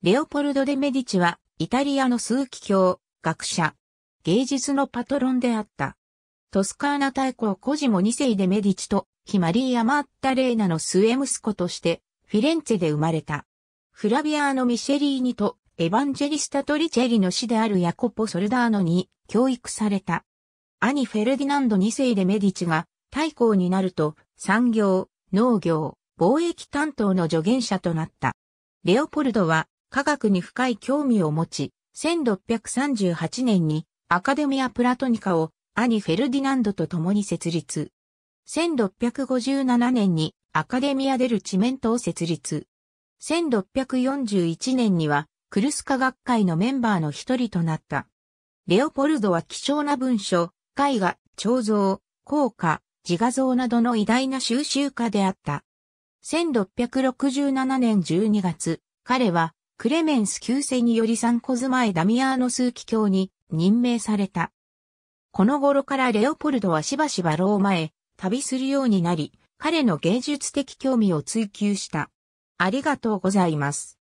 レオポルド・デ・メディチは、イタリアの数奇教、学者、芸術のパトロンであった。トスカーナ大公コジモ2世でメディチと、ヒマリー・アマッタレーナの末息子として、フィレンツェで生まれた。フラビアーノ・ミシェリーニと、エヴァンジェリスタ・トリチェリの師であるヤコポ・ソルダーノに、教育された。兄フェルディナンド2世でメディチが、大公になると、産業、農業、貿易担当の助言者となった。レオポルドは、科学に深い興味を持ち、1638年にアカデミア・プラトニカを兄フェルディナンドと共に設立。1657年にアカデミア・デル・チメントを設立。1641年にはクルス科学会のメンバーの一人となった。レオポルドは貴重な文書、絵画、彫像、硬貨、自画像などの偉大な収集家であった。1667年12月、彼はクレメンス旧世によりサンコズ前ダミアーノ枢機卿に任命された。この頃からレオポルドはしばしばローマへ旅するようになり、彼の芸術的興味を追求した。ありがとうございます。